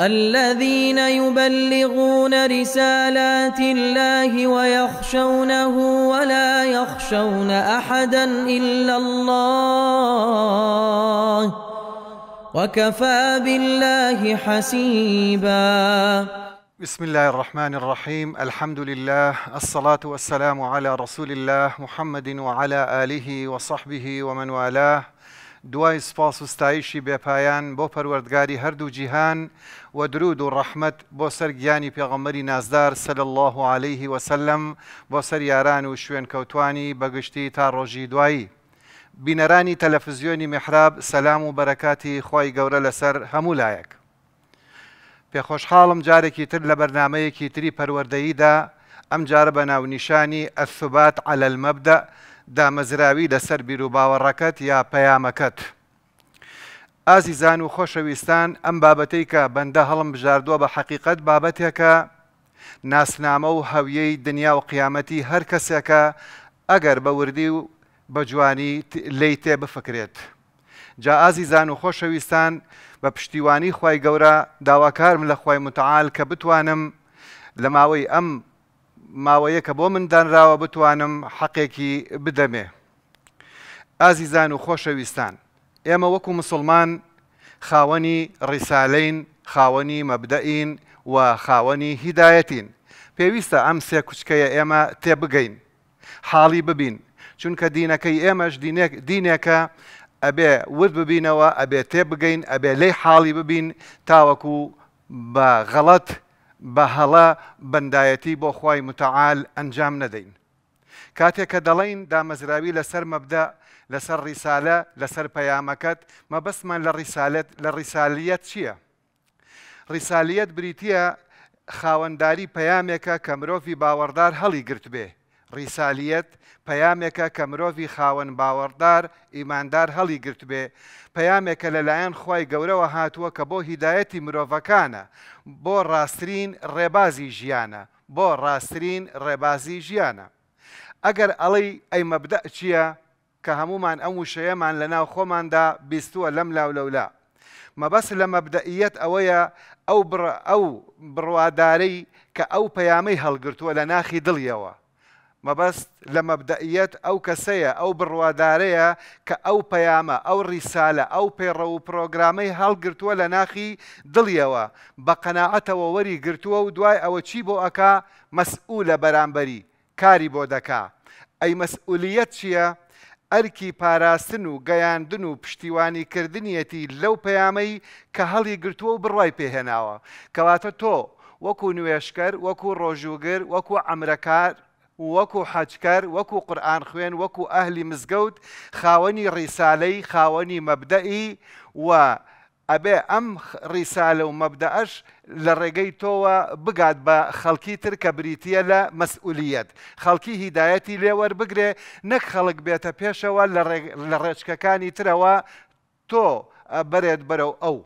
الذين يبلغون رسالات الله ويخشونه ولا يخشون احدا الا الله وكفى بالله حسيبا بسم الله الرحمن الرحيم الحمد لله الصلاه والسلام على رسول الله محمد وعلى اله وصحبه ومن والاه دوای سپاس و ستایشی بێپایان بۆ پەروەردگاری هەردوو جیهان و درود و ڕەحمت بۆ سەرگیانی پێغەمەری نازدار سەل الله و عليهەیهی وسلم بۆ سەر یاران و شوێن کەوتانی بەگشتی تا ڕۆژی دوایی. بینەرانی تەلەفزیۆنی میحراب سەسلام و بەرەکاتی خی گەورە لەسەر هەموو لایەک. پێخۆشحاڵم جارێکی تر لە بەرنمەیەکی تری پەروەردەییدا ئەم جارە بە ناونیشانی ئەسوبات على المەبدە دامەزراوی لەسەر بیر و باوەڕەکەت یا پەیامەکەت. ئازیزان و خۆشەویستان ئەم بابەتەی کە بەندە هەڵم بژاردووە بە حەقیقت بابەتێکە ناسنامە و هەویەی دنیا و قیامەتی هەر کەسێکە ئەگەر بە وردی و بە جوانی لی تێ بفکرێت. جا ئازیزان و خۆشەویستان بە پشتیوانی خی گەورە داواکارم لە خی متعاال کە بتوانم لە ماوەی ئەم ماوەیە کە بۆ مندانراوە بتوانم حەقێکی بدەمێ. ئازیزان و خۆشەویستان، ئێمە وەکو مسلمان خاوەنی ڕیسالین، خاوەنی مەبدەئین و خاوەنی هیدایەتین. پێویستە ئەم سێ کوچکەیە ئێمە تێبگەین، حاڵی ببین، چونکە دینەکەی ئێمەش دینێکە ئەبێ ود ببینەوە ئەبێ تێبگەین ئەبێ لی حاڵی ببین تاوەکو بە غەڵەت بە هەڵە بەندایەتی بۆ خی متعاال ئەنجام نەدەین. کاتێک کە دەڵین دامەزراوی لەسەر مەبدا لەسەر ڕیسالە لەسەر پەیامەکەت مەبەستمان لە ڕیسالەت لە ڕیسالیت چییە؟ ڕیسالیت بریتە خاوەنداری پەیامێکە کە مرۆڤی باوەڕدار هەڵی گرت بێ ڕیسالیت پەیامێکە کە مرۆڤی خاوەن باوەڕدار ئیماندار هەڵی گرت بێ پەیامێکە لەلایەن خی گەورەوە هاتووە کە بۆ هیدایەتی مرۆڤەکانە بۆ ڕاسترین ڕێبازی ژیانە بۆ ڕاسترین ڕێبازی ژیانە ئەگەر ئەڵی ئەی مەبدە چییە کە هەمومان ئەم وشەیەمان لە ناو خۆماندا بیستووە لەم لاو لەولا مەبەس لە مەبدەئیت ئەوەیە ئەو ئەو بڕوادارەی کە ئەو پەیامەی هەڵگرتووە لە ناخی دڵیەوە مەبەست لە مەبدەئیت ئەو کەسەیە ئەو بڕوادارەیە کە ئەو پەیامە ئەو ریسالە ئەو پێڕە و پرۆگرامەی هەڵگرتووە لە ناخی دڵیەوە بە قەنەعەتەوە وەری گرتووە و دوای ئەوە چی بۆ ئەکا مەسئول لە بەرامبەری کاری بۆ دەکا ئەی مەسئولیت چییە؟ ئەرکی پاراستن و گەیاندن و پشتیوانی کردنیەتی لەو پەیامەی کە هەڵی گرتووە و بڕای پێهێناوە کەواتە تۆ وەکو نوێشکەر وەکو ڕۆژوگر وەکو ئەمرەکار وەکو حەجکەر وەکو قورآان خوێن وەکو ئەهلی مزگەوت خاوەنی ڕیسالەی خاوەنی مەبدەئی و ئەبێ ئەم ڕیسالە و مەبدەش لە ڕێگەی تۆوە بگات بە خەڵکی تر کە بریتە لە مەسئولیت خەڵکی هیدایەتی لێوە بگرێ نەک خەڵک بێتە پێشەوە لە ڕێچکەکانی ترەوە تۆ بەرێت بەرەو ئەو.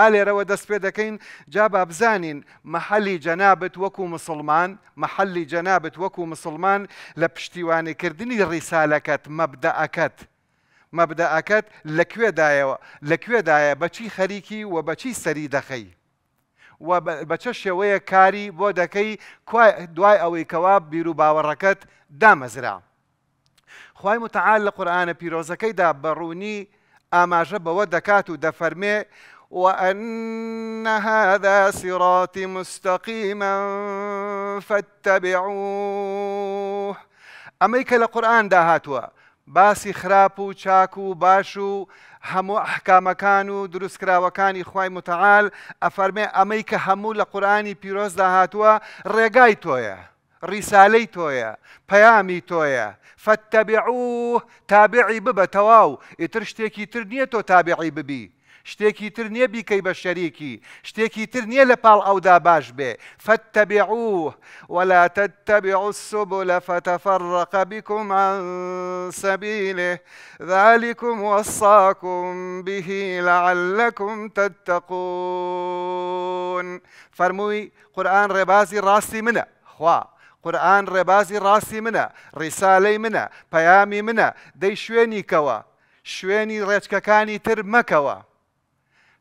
ئالێرەوە دەست پێ دەکەین جا با بزانین مەحەلی جەنابەت وەکو مسلمان مەحەلی جەنابەت وەکو مسلمان لە پشتیوانیکردنی ڕیسالەکەت مەبدەعەکەت. مەبدەعەکەت لەکوێدایەوە لەکوێدایە بەچی خەریکی و بەچی سەری دەخەی. بەچە شێوەیە کاری بۆ دەکەی دوای ئەوەی کەوا بیر و باوەڕەکەت دامەزرا. خی متعاال لە قورآانە پیرۆزەکەیدا بەڕوونی ئاماژە بەوە دەکات و دەفەرمێ وأن هذا صراطي مستقيما فاتبعوه أميك القرآن داهاتوا قورآان خرابو باسی باشو و چاک و باش و هەموو ئەحکامەکان و دروستکراوەکانی خی متعاال ئەفەرمێ ئەمەی کە هەموو لە قورآانی تويا داهاتوە تويا تۆیە تابعي تۆیە پەیامی تۆیە فەتەبیعوه تابعی شتێکی تر نییە بیکەی بە شەریکی شتێکی تر نییە لە پاڵ ئەودا باش بێ فتەبیعوه ولا تتبعوا السبل فتفرق بكم عن سبيله ذلكم وصاكم به لعلكم تتقون فرمووی قورآن ڕێبازی ڕاستی منە خوا قورآن ڕێبازی ڕاستی منە ڕیسالەی منە پەیامی منە دەی شوێنیکەوە شوێنی ڕێچکەکانی تر مەکەوە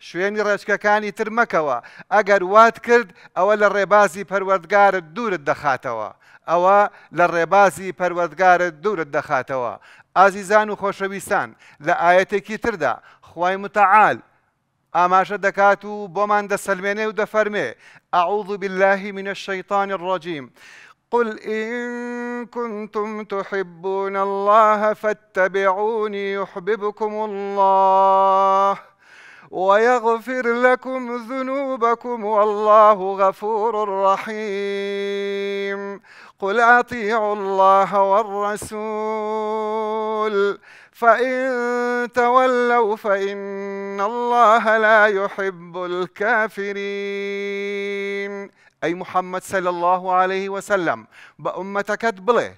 شوێنی ڕێچکەکانی تر مەکەوە ئەگەر وات کرد ئەوە لە ڕێبازی پەروەردگارت دوورت دەخاتەوە ئەوە لە ڕێبازی پەروەردگارت دوورت دەخاتەوە ئازیزان و خۆشەویستان لە ئاەتێکی تردا خی متعاال ئاماژە دەکات و بۆمان دەسەلمێنێ و دەفەرمێ ئەعوض بالله من الشيطان الرجيم قل إن كنتم تحبون الله فاتبعوني يحببكم الله ويغفر لكم ذنوبكم والله غفور رحيم قل اطيعوا الله والرسول فإن تولوا فإن الله لا يحب الكافرين أي محمد صلى الله عليه وسلم بە عمەتەکەت بڵێ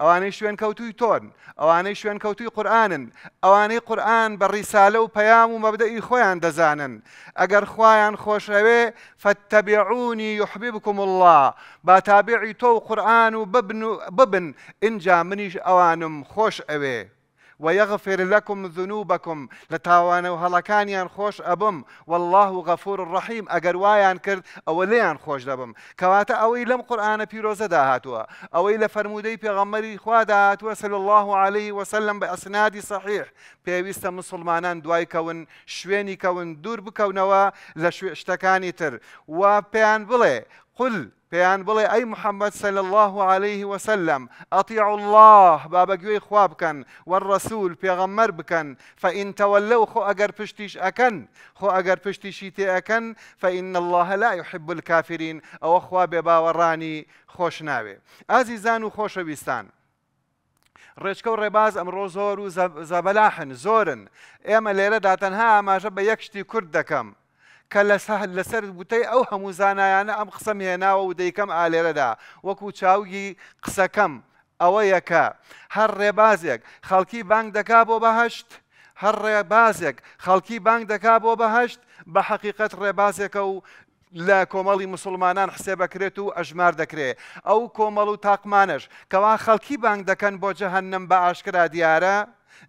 ئەوانەی كوتوي تون تۆن ئەوانەی شوێن کەوتوی قورآنن قرآن قورآن بە ڕیسالە و پەیام و مەبدەئی خۆیان دەزانن ئەگەر خوایان خۆشەوێ فەتەبیعونی یحبی بکم الله با تابعی تۆ و قورآن و ببن اینجا منیش أوانم خوش ئەوێ. ويغفر لكم ذنوبكم لتاوان و يان خوش ابم والله غفور الرحيم أجر ئەگەر كرد کرد خوش لێیان كواتا دەبم کەواتە ئەوەی لەم قورآانە پیرۆزە داهاتوە ئەوەی لە خوا داهاتوە صلى الله عليه وسلم باسناد صحيح صحیح پێویستە مسلمانان دوي كون شويني كون دور بكونوا لشوي اشتكاني تر و بلي قل پێیان يعني بلي أي محمد صلى الله عليه وسلم أطيع الله بابا جوي خوابكن والرسول في پێغەممەر فإن تولوا خو أجر بشتيش أكن خو أجر ئەگەر پشتیشی تێەکەن الله لا يحب الكافرين أو خواب باوراني خوش خۆش أزيزان وخوش بيستان و خۆشەویستان. ڕێچکە و ڕێباز ئەمڕۆ زۆر و زەبەلاحن زۆرن ئێمە لێرەدا تەنها ئاماژە بە کورد دەکەم کە لەسەر بوتەی ئەو هەموو زانایانە ئەم قسەم هێناوە و دەیکەم ئالێرەدا وەکو چاوگی قسەکەم ئەوە یەکە هەر ڕێبازێک خەڵکی بانگ دەکا بۆ بەهشت هەر ڕێبازێک خەڵکی بانگ دەکا بۆ بەهشت بە حەقیقت ڕێبازێکە و لە کۆمەڵی مسلمانان حسێ بەکرێت و ئەژمار دەکرێت ئەو کۆمەڵ و تاقمانش کەوا خەڵکی بانگ دەکەن بۆ جەهنم بە ئاشکرا دیارە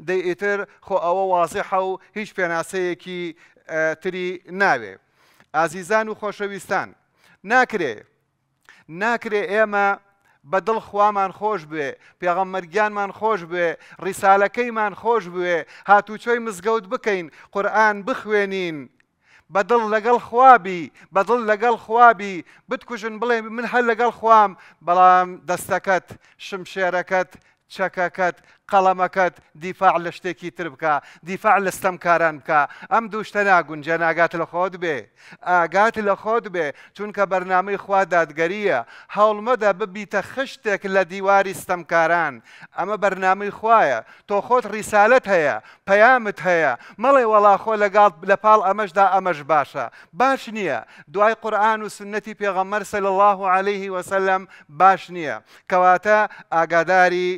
دەیئتر خۆ ئەوە وازیحە و هیچ پێناسەیەکی تری ناوێ ئازیزان و خۆشەویستان ناکرێ ناکرێ ئێمە بە دڵ خوامان خۆش بێ پێغەممەرگیانمان خۆش بێ ڕیسالەکەیمان خۆش بێ هاتوچۆی مزگەوت بکەین قورآن بخوێنین بەدڵ لەگەڵ خوابی بەدڵ لەگەڵ خوابی بتکوژن بڵێ من هەر لەگەڵ خوام بەڵام دەستەکەت شمشێرەکەت چەکەکەت قەڵەمەکەت دیفاع لە شتێکی تر بکە دیفاع لە ستەمکاران بکە ئەم دووشتە ناگونجە ناگات لە خۆت بێ ئاگات لە خۆت بێ چونکە بەرنمەی خوا دادگەریە هەوڵمەدە ببیتە خشتێک لە دیواری ستەمکاران ئەمە بەرنمەی خویە تۆ خۆت ریسالت هەیە پەیامت هەیە مەڵێ وەڵا خۆ لەگاڵ لە پاڵ ئەمەشدا ئەمەش باشە باش نییە دوای قورآن و سنەتی پێغەمەرسە لە الله عليه وسلم باش نییە کەواتە ئاگاداری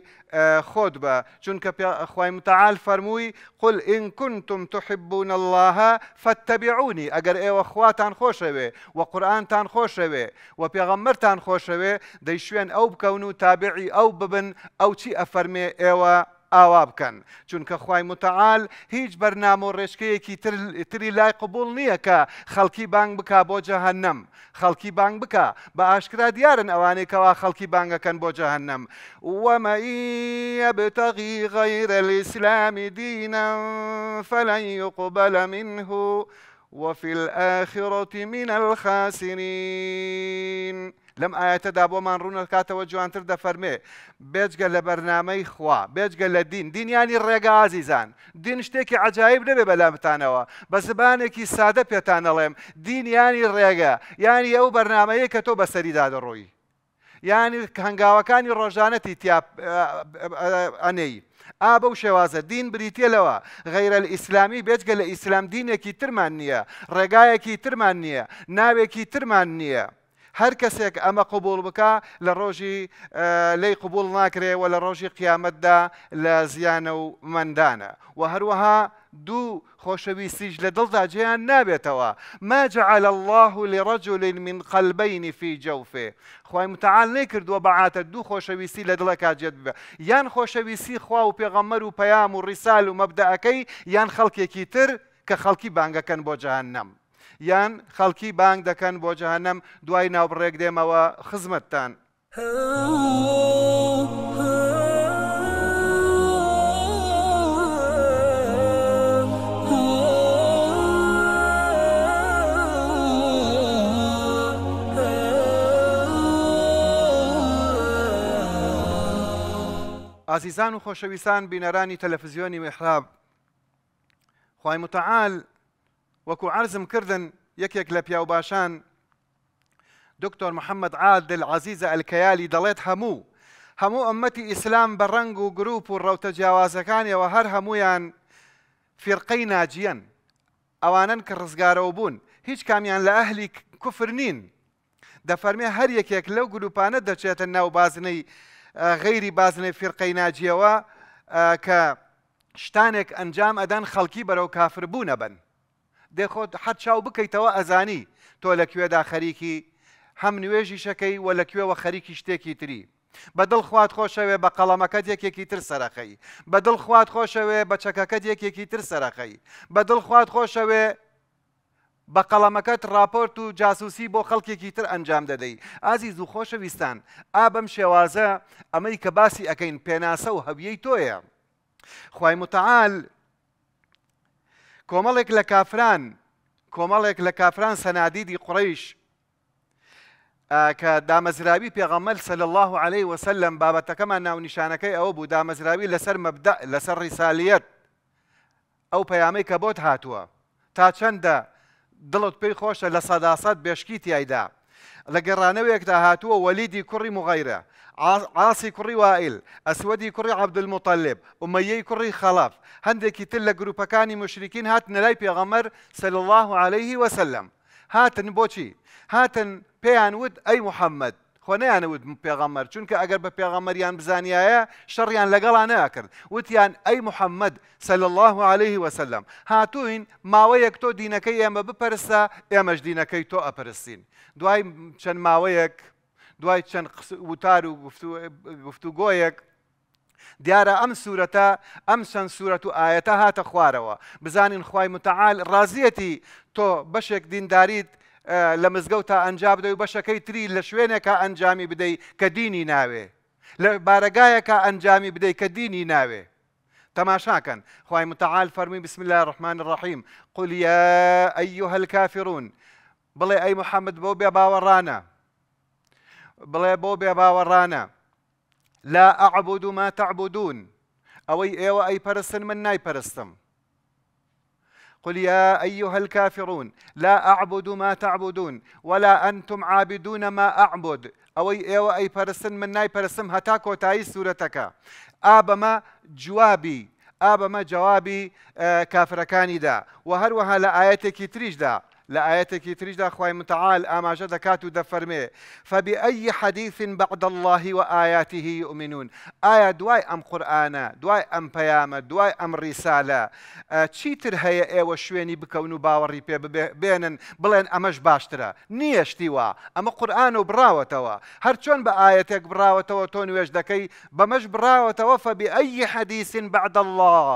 خطبه چون که خوای متعال فرمووی قل ان کنتم تحبون الله فاتبعوني اگر ئێوە خواتان خۆشەوێ و قورآانتان خۆشەوێ و پێغەممەرتان خۆشەوێ دەیشوێن ئەو بکەون و تابعی ئەو ببن ئەو چی ئەفەرمێ ئێوە ئاوا بکەن چونکە خی متعال هیچ برنامه و ڕێشکەیەکی تری لای قبول نییە کە خەڵکی بانگ بکا بۆ جەهنەم خەڵکی بانگ بکە بە ئاشکرا دیارن ئەوانێکەوە خەڵکی بانگەکەن بۆ جەهنەم وەمەە بتەغی غەیرە لە ئیسلامی دینە فەلەن قوبەلە منه وفي الآخرة من الخاسرين لەم ئاەتەدا بۆمان ڕوونەکاتەوە جوانتر دەفەرمێ بێجگە لە بەرنمەی خوا بێجگە لە دین دینیانی ڕێگازیزان دین شتێکی عجایب نەبێ بەلامتانەوە بە زبانێکی سادە پێتانەڵێم دینیانی ڕێگە ینی ئەو بەرنمەیە کە تۆ بەسەریدا دەڕۆی ینی هەنگاوەکانی ڕۆژانەتی ئەنەی ئا بەو شێوازە دین بریتێلەوە غیرە لە ئیسلامی بێجگە لە ئیسلام دینێکی ترمان نییە ڕێگایەکی ترمان نییە ناوێکی ترمان نییە. هەر کەسێک ئەمە قوبول بکە لە ڕۆژی لی قوبول ناکرێ و لە ڕۆژی قیامەتدا لە زیانە و مندانە و هەروەها دوو خۆشەویستیش لە دڵدا جیان نابێتەوە ماجعل الله لرجل من قلبين في جوفه خوای متعال نکردووە بەعاتە دوو خۆشەویستی لە دڵە کاجێت ببە یان خۆشەویستی خوا و پێغەمەر و پەیام و ڕیسال و مەبدەەکەی یان خەڵکێکی تر کە خەڵکی بانگەکەن بۆ جهنم یان خەڵکی بانگ دەکەن بۆ جهنم دوای ناوبڕێک دێمەوە خزمەتتان. عزیزان و خۆشەویستان بینەرانی تەلەفزیۆنی وێحراب خی متعاال وەکو عرزم کردن یەکێک لە پیا و باشان دکتۆر محەممەد عادل عزیزە ئەلکەیالی دەڵێت هەموو هەموو ئەمەتی ئیسلام بە ڕنگ و گرروپ و ڕەوتە جیاوازەکانیەوە هەر هەمویان فرقەی ناجیەن ئەوانن کە ڕزگارەوە بوون هیچ کامیان لە ئەهلی کوفر نین دەفەرمێ هەر یەکێک لەو گروپانە دەچێتە ناو بازنەی غەیری بازنێ فرقەی ناجیەوە کە شتانێک ئەنجام ئەدەن خەڵکی بەرەو کافر بوو نەبن دێخۆت حەت چاو بکەیتەوە ئەزانی تۆ لەکوێدا خەریکی هەم نوێژی شەکەی و لەکوێوە خەریکی شتێکی تری بەدڵ خوات خۆشەوێ بە قەڵەمەکەت یەکێکی تر سەرەخەی بەدڵ خوات خۆشەوێ بە چەکەکەت یەکێکی تر سەرەخەی بەدڵ خوات خۆشەوێ بە قەڵەمەکەت راپۆرت و جاسوسی بۆ خەڵکێکی تر ئەنجام دەدەی ئازی زوو خۆشەویستان ئابم شێوازە ئەمەی کە باسی ئەەکەین پێناسە و هەویەی تۆیە خی متعاال کۆمەڵێک لە کافران کۆمەڵێک لە کافران سەنادیدی قڕیش کە دامەزراوی پێغەمەل سەل الله عليه وسلم بابەتەکەمان ناونیشانەکەی ئەوە بوو دامەزراوی لەسەر لەسەر ڕیسالیت ئەو پەیامەی کە بۆت هاتووە تا چەندە دڵت پێی خۆشە لە سەداسات بێشکی تایدا لە گەڕانەوێکدا هاتووە وەلیدی کوڕی مغیرە عاسی کوڕی وائل ئەسودی کوڕی عبدمطلب ومەیەی کوڕی خەڵاف هەندێکی تر لە گروپەکانی مشرکین هات نەلای پێغەمەر سل الله عليه وسلم هاتن بۆچی هاتن پێیان وت ئەی محەممەد خۆنیانەوت پێغەمەر چونکە ئەگەر بە پێغەمەریان بزانایە شەڕیان لەگەڵان ناکرد وتیان ئەی محەممەد سەل الله عليه وسلم هاتوین ماوەیەک تۆ دینەکەی ئێمە بپەرسە ئێمەش دینەکەی تۆ ئەپەرستین دوای چەند ماوەیەک دوای چەند وتار و گفتوگۆیەک دیارە ئەم سوورەتە ئەم چەند سوورەت و ئاەتە هاتە خوارەوە بزانین خی متعاال ڕازیەتی تۆ بەشێک دینداریت لە مزگەوت تا ئەنجا بدەی و بەشەکەی تری لە شوێنێکە ئەنجامی بدەیت کە دینی ناوێ لە بارەگایەکە ئەنجامی بدەیت کە دینی ناوێ تەماشاکەن خی متعاال فەرمی بسم الله ڕحمان ڕحیم قولیە ئەی و هەلکافرون بڵێ ئەی محەممەد بۆ بێ باوەڕانە بڵێ بۆ بێ باوەڕانە لا ئەعبود و ما تعبودون ئەوەی ئێوە ئەی پەرستن من نایپەرستم قل يا ايها الكافرون لا اعبد ما تعبدون ولا انتم عابدون ما اعبد او اي او اي پەرسن من ناي نای پەرسم هەتا کۆتایی سوورەتەکە ئا جوابي جوابی ئا بەمە جوابی کافرەکانیدا آه، و هەروەها لە تريج دا لە ئاەتێکی تریشدا خی متعاال ئاماژە دەکات و دەفەرمێ فەبی ئەی حەدیثین بەعد اللهی و ئاياتیهی ئومینون ئایا دوای ئەم قورآانە دوای ئەم پەیامە دوای ئەم ڕیسالە چیتر هەیە ئێوە شوێنی بکەون و باوەڕی پێ بێنن بڵێن ئەمەش باشترە نییەشتیوە ئەمە قورآن و براوەتەوە هەر چۆن بە ئاەتێک براوەتەوە تۆ نوێش دەکەی بەمەش براوەتەوە فەبی ئەی حەدیسین بعد الله.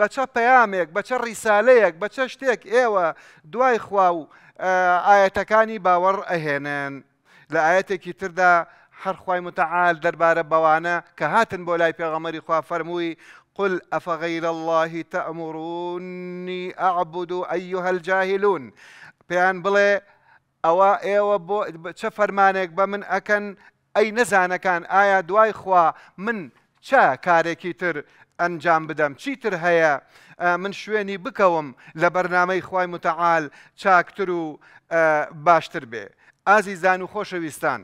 بەچە پەیامێک بەچە ڕیسالەیەک بەچە شتێک ئێوە دوای خوا و ئاەتەکانی باوەڕ ئەهێنن لە ئاەتێکی تردا هەرخوای متعاال دەربارە بەوانە کە هاتن بۆ لای پێغەمەری خوا فەرمووی قل أفغير الله تأمروني أعبد أيها الجاهلون بيان بلي أو إيوة بو چه فرمانك بمن أكن أي نزانة كان آيا دواي خوا من چه كاريكي تر ئەنجام بدەم چیتر هەیە من شوێنی بکەوم لە بەرنمەی خی متعاال چاکتر و باشتر بێ ئازی زان و خۆشەویستان.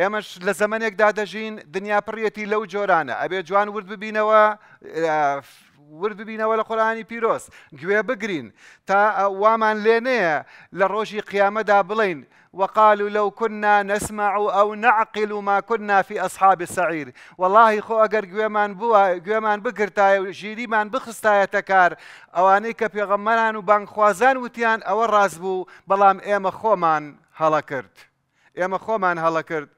ئێمەش لە زەمانێکدا دەژین دنیا پڕەتی لەو جۆرانە ئەبێ جوان ورد ببینەوە ورد ببینەوە لە قۆرانی پیرۆس گوێ بگرین تا وامان لێنەیە لە ڕۆژی قیامەدا بڵین وقالوا لو كنا نسمع أو نعقل ما كنا في أصحاب السعير والله خو أجر جومان بوا جومان بكرتا جيري من بخستا يتكار أواني كبيغمران وبان خوازان وتيان أو الرازبو بلام إيما خومان هلا کرد. إيما خومان هلا کرد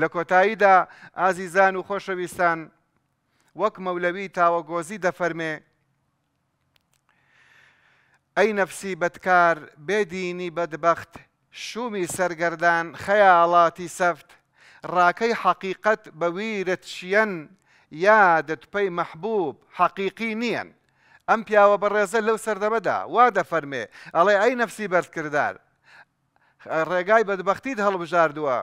لە کۆتاییدا ئازیزان و خۆشەویستان وەک مەولەوی تاوەگۆزی دەفەرمێ ئەی نەفسی بەدکار بێدینی بەدبەخت شومی سەرگەردان خەیاڵاتی سەفت ڕاکەی حەقیقەت بەویرت چیەن یادت پێی مەحبوب حەقیقی نییەن ئەم پیاوە بەڕێزە لەو سەردەمەدا وا دەفەرمێ ئەڵێ ئەی نەفسی بەرزکردار ڕێگای بەدبەختیت هەڵبژاردووە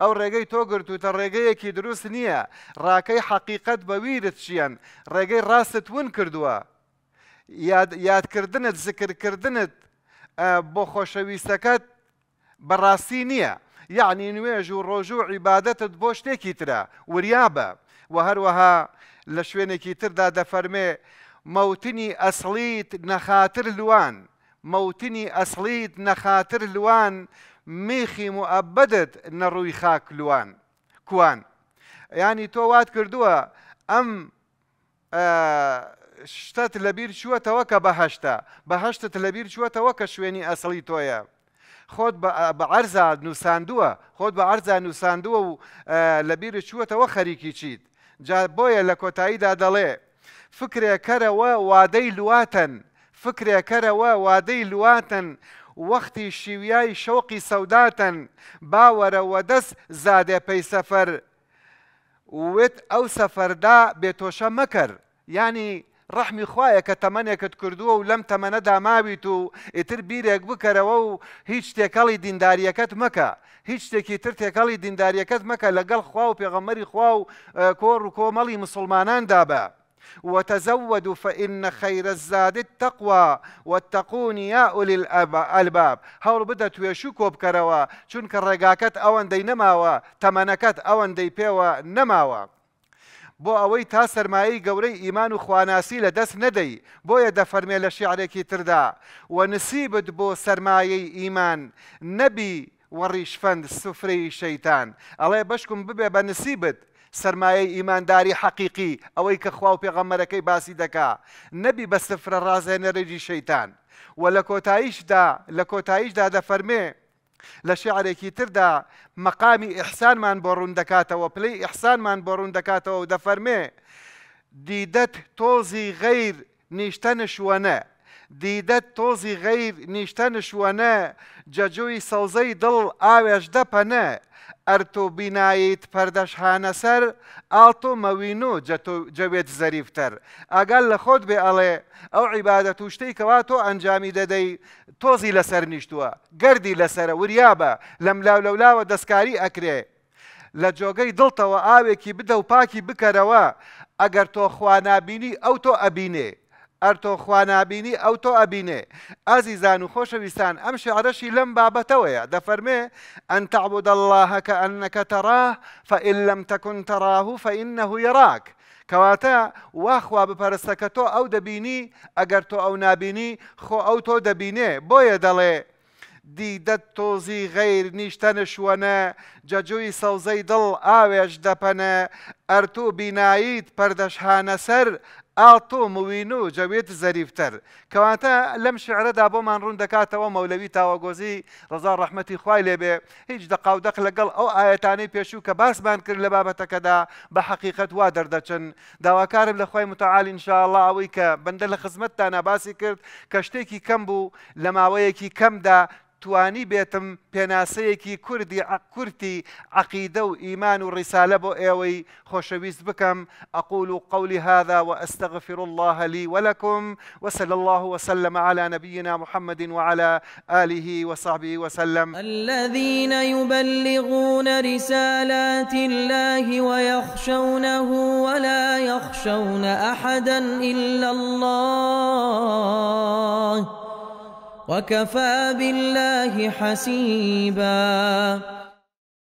ئەو ڕێگەی تۆ گرتوتە ڕێگەیەکی دروست نییە ڕاکەی حەقیقت بەویرت چیان ڕێگەی ڕاستت ون کردووە یادکردنت زکردکردنت بۆ خۆشەویستەکەت بەڕاستی نییە یعنی نوێژ و ڕۆژ و عیباەتت بۆ شتێکی ترە وریابە و هەروەها لە شوێنێکی تردا دەفەرمێ مەوتنی ئەسلیت نەخاتر لوان مەوتنی ئەسلیت نەخاتر لوان میخی موعبدت نەڕووی خاکلوان کوان ینی تۆ وات کردووە ئەم شتت لەبیر چوەتەوە کە بەهشتا بەهشتت لەبیر چوەتەوە کە شوێنی ئەسڵی تۆیە خۆت بە عەرزا نووساندووە خۆت بە عەرزا نووساندووە و لەبیر چوەتەوە خەریکی چیت جا بۆیە لە کۆتاییدا دەڵێ فکرێکەرەوە وادەی لواتەن فکرێکەرەوە وادەی لواتەن وەختی شیویای شەوقی سەوداتەن باوەرەوە دەست زادێ پێی سەفەر وێت ئەو سەفەردا بێتۆشە مەکەر ینی ڕەحمی خویە کە تەمەنێکت کردووە و لەم تەمەنەدا ماویت و ئیتر بیرێک بکەرەوە و هیچ تێکەڵی دینداریەکەت مەکە هیچ شتێکی تر تێکەڵی دینداریەکەت مەکە لەگەڵ خوا و پێغەمەری خوا و کۆڕ و کۆمەڵی مسلمانان دابە. وتزودوا فإن خير الزاد التقوى واتقون يا أولي الألباب هەوڵ بدە توێشو کۆ بکەرەوە چونکە ڕێگاکەت ئەوەندەی نەماوە تەمەنەکەت ئەوەندەی پێوە نەماوە. بۆ ئەوەی تا سرمایی گەورەی ئیمان و خواناسی لە دەست نەدەی بۆیە دەفەرمێ لە شیعرێکی تردا و نسیبت بۆ سرمایەی ئیمان نەبی وەڕیشفەند سوفری شەیتان ئەڵێ بەشکم ببێ بە نسیبت سرمایه ئیمانداری حەقیقی ئەوەی کە خوا و پێغەمەرەکەی باسی دەکا نەبی بە سفرە ڕازێنەرێکی شەیتان و لە کۆتاییشدا لە کۆتاییشدا دەفەرمێ لە شعرێکی تردا مەقامی ئیحسانمان بۆ ڕوون دەکاتەوە پلەی ئیحسانمان بۆ ڕوون دەکاتەوە و دەفەرمێ دیدەت تۆزی غەیر نیشتە نشوەنە دیدەت تۆزی غەیر نیشتە نشوەنە جەجووی سەوزەی دڵ ئاوێش دەپەنە ئەرتۆ بینایت پەردەشحانە سەر ئاڵتۆ مەوین و جەوێت زەریفتەر ئاگال لە خۆت بێ ئەڵێ ئەو عیبادە توشتەی کەوا تۆ ئەنجامی دەدەی تۆزی لەسەر نیشتووە گردی لەسرە وریابە لەم لاو لەولاوە دەستکاری ئەکرێ لە جۆگەی دڵتەوە ئاوێکی بدە و پاکی بکەرەوە ئەگەر تۆ خوانابینی ئەو تۆ ئەبینێ ئەر تۆ خوانابینی ئەو تۆ ئەبینێ ئازیزان و خۆشەویستان ئەم شعرەشی لەم بابەتەوەیە دەفەرمێ ان تعبد الله كأنك تراه فإن لم تكن تراه فإنه يراك كواتا واخوا بپەرستەکە او دبيني اگر تو او نابيني خو او تو دبيني دەبینێ بۆیە دەڵێ دیدەت تۆزی غەیر نیشتەنە شوەنە جەجووی سەوزەی دڵ ئاوێش دەپەنە ئەرتوو بیناییت پەردەشهانە ئاتۆ موین و جەوێت زەریفتەر کەواتە لەم شعرەدا بۆمان ڕوون دەکاتەوە مەولەوی تاوەگۆزی ڕزا ڕحمەتی خوای لێبێ هیچ دەقاودەق لەگەڵ ئەو ئاەتانەی پێشوو کە باسمان کرد لە بابەتەکەدا بە حقیقت وا دەردەچن داواکارم لە خۆی متعاال انشاءله ئەوەی کە بەندە لە خزمەتتانە باسی کرد کە شتێکی کەم بوو لە ماوەیەکی کەمدا توانی بێتم کی کردی کورتی عقیده و ایمان و ڕیسالە بۆ ئێوەی خۆشەویست بکەم ئەقول و قولی هذا وأستغفر الله لي ولكم وصلى الله وسلم على نبينا محمد وعلى آله وصحبه وسلم الذين يبلغون رسالات الله ويخشونه ولا يخشون أحدا إلا الله وكفى بالله حسيبا